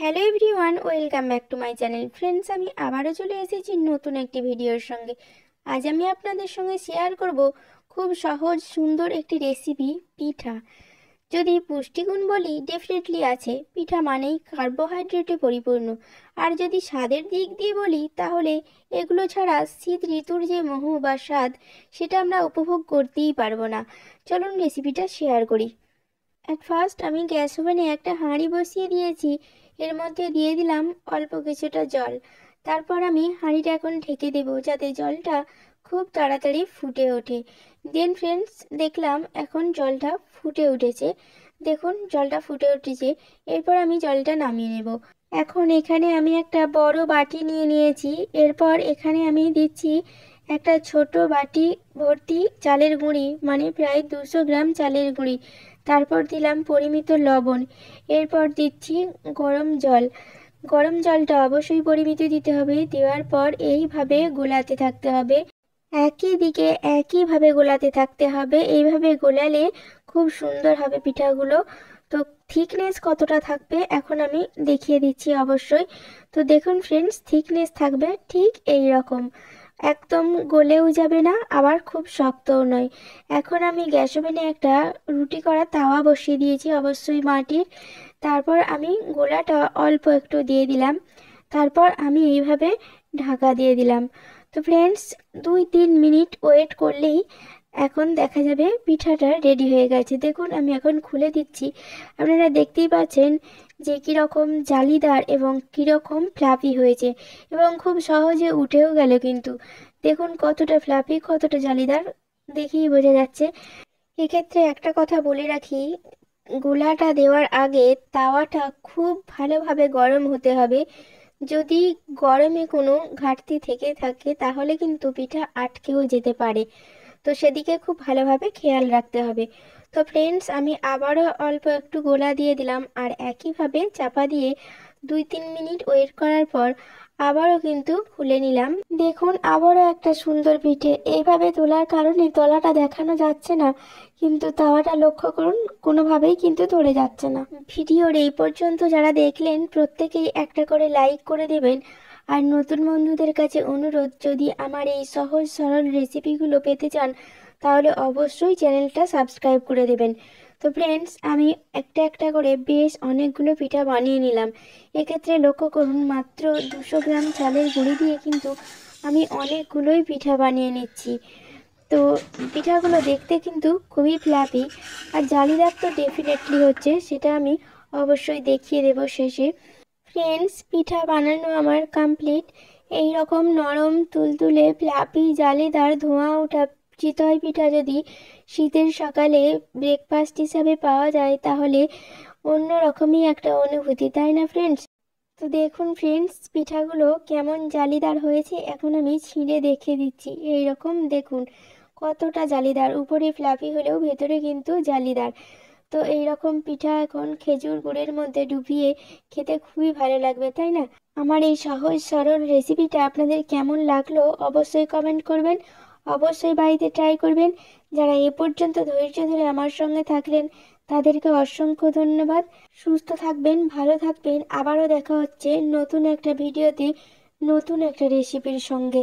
hello everyone welcome back to my channel friends আমি আবারও চলে এসেছি নতুন একটি ভিডিওর সঙ্গে আজ আমি আপনাদের সঙ্গে শেয়ার করব খুব সহজ সুন্দর একটি রেসিপি পিঠা যদি পুষ্টিগুণ বলি ডেফিনেটলি আছে পিঠা মানেই কার্বোহাইড্রেটে পরিপূর্ণ আর যদি স্বাদের দিক দিয়ে বলি তাহলে এগুলো ছাড়া শীত ঋতুর যে মোহ বা স্বাদ সেটা আমরা উপভোগ করতেই পারবো না চলুন রেসিপিটা শেয়ার করি অ্যাট ফার্স্ট আমি গ্যাস ওভেনে একটা হাঁড়ি বসিয়ে দিয়েছি এর মধ্যে দিয়ে দিলাম অল্প কিছুটা জল তারপর আমি হাঁড়িটা এখন ঢেকে দেব যাতে জলটা খুব তাড়াতাড়ি ফুটে ওঠে দেন ফ্রেন্ডস দেখলাম এখন জলটা ফুটে উঠেছে দেখুন জলটা ফুটে উঠেছে এরপর আমি জলটা নামিয়ে নেব এখন এখানে আমি একটা বড় বাটি নিয়ে নিয়েছি এরপর এখানে আমি দিচ্ছি একটা ছোট বাটি ভর্তি চালের গুঁড়ি মানে প্রায় দুশো গ্রাম চালের গুঁড়ি তারপর দিলাম পরিমিত লবণ এরপর দিচ্ছি গরম জল গরম জলটা অবশ্যই পরিমিত দিতে হবে দেওয়ার পর এইভাবে গোলাতে থাকতে হবে একই দিকে একইভাবে গোলাতে থাকতে হবে এইভাবে গোলালে খুব সুন্দর হবে পিঠাগুলো তো থিকনেস কতটা থাকবে এখন আমি দেখিয়ে দিচ্ছি অবশ্যই তো দেখুন ফ্রেন্ডস থিকনেস থাকবে ঠিক এই রকম একদম গলেও যাবে না আবার খুব শক্তও নয় এখন আমি গ্যাস ওভেনে একটা রুটি করা তাওয়া বসিয়ে দিয়েছি অবশ্যই মাটির তারপর আমি গোলাটা অল্প একটু দিয়ে দিলাম তারপর আমি এইভাবে ঢাকা দিয়ে দিলাম তো ফ্রেন্ডস দুই তিন মিনিট ওয়েট করলেই এখন দেখা যাবে পিঠাটা রেডি হয়ে গেছে দেখুন আমি এখন খুলে দিচ্ছি আপনারা দেখতেই পাচ্ছেন যে কীরকম জালিদার এবং কীরকম ফ্লাপি হয়েছে এবং খুব সহজে উঠেও গেল কিন্তু দেখুন কতটা ফ্লাপি কতটা জালিদার দেখেই বোঝা যাচ্ছে এক্ষেত্রে একটা কথা বলে রাখি গোলাটা দেওয়ার আগে তাওয়াটা খুব ভালোভাবে গরম হতে হবে যদি গরমে কোনো ঘাটতি থেকে থাকে তাহলে কিন্তু পিঠা আটকেও যেতে পারে তো সেদিকে খুব ভালোভাবে খেয়াল রাখতে হবে তো ফ্রেন্ডস আমি আবারও অল্প একটু গোলা দিয়ে দিলাম আর একইভাবে চাপা দিয়ে দুই তিন মিনিট ওয়েট করার পর আবারও কিন্তু খুলে নিলাম দেখুন আবারও একটা সুন্দর পিঠে এইভাবে তোলার কারণে তলাটা দেখানো যাচ্ছে না কিন্তু তাওয়াটা লক্ষ্য করুন কোনোভাবেই কিন্তু ধরে যাচ্ছে না ভিডিওর এই পর্যন্ত যারা দেখলেন প্রত্যেকেই একটা করে লাইক করে দেবেন আর নতুন বন্ধুদের কাছে অনুরোধ যদি আমার এই সহজ সরল রেসিপিগুলো পেতে চান তাহলে অবশ্যই চ্যানেলটা সাবস্ক্রাইব করে দেবেন তো ফ্রেন্ডস আমি একটা একটা করে বেশ অনেকগুলো পিঠা বানিয়ে নিলাম এক্ষেত্রে লক্ষ্য করুন মাত্র দুশো গ্রাম চালের গুঁড়ি দিয়ে কিন্তু আমি অনেকগুলোই পিঠা বানিয়ে নিচ্ছি তো পিঠাগুলো দেখতে কিন্তু খুবই ফ্ল্যাপি আর জালিদার তো ডেফিনেটলি হচ্ছে সেটা আমি অবশ্যই দেখিয়ে দেব শেষে ফ্রেন্ডস পিঠা বানানো আমার কমপ্লিট এই রকম নরম তুলতুলে ফ্লাপি জালিদার ধোঁয়া ওঠা চিতই পিঠা যদি শীতের সকালে ব্রেকফাস্ট হিসাবে পাওয়া যায় তাহলে অন্য রকমই একটা অনুভূতি তাই না ফ্রেন্ডস তো দেখুন ফ্রেন্ডস পিঠাগুলো কেমন জালিদার হয়েছে এখন আমি ছিঁড়ে দেখে দিচ্ছি এই রকম দেখুন কতটা জালিদার উপরে ফ্লাপি হলেও ভেতরে কিন্তু জালিদার তো এই রকম পিঠা এখন খেজুর গুড়ের মধ্যে ডুবিয়ে খেতে খুবই ভালো লাগবে তাই না আমার এই সহজ সরল রেসিপিটা আপনাদের কেমন লাগলো অবশ্যই কমেন্ট করবেন অবশ্যই বাড়িতে ট্রাই করবেন যারা এ পর্যন্ত ধৈর্য ধরে আমার সঙ্গে থাকলেন তাদেরকে অসংখ্য ধন্যবাদ সুস্থ থাকবেন ভালো থাকবেন আবারও দেখা হচ্ছে নতুন একটা ভিডিওতে নতুন একটা রেসিপির সঙ্গে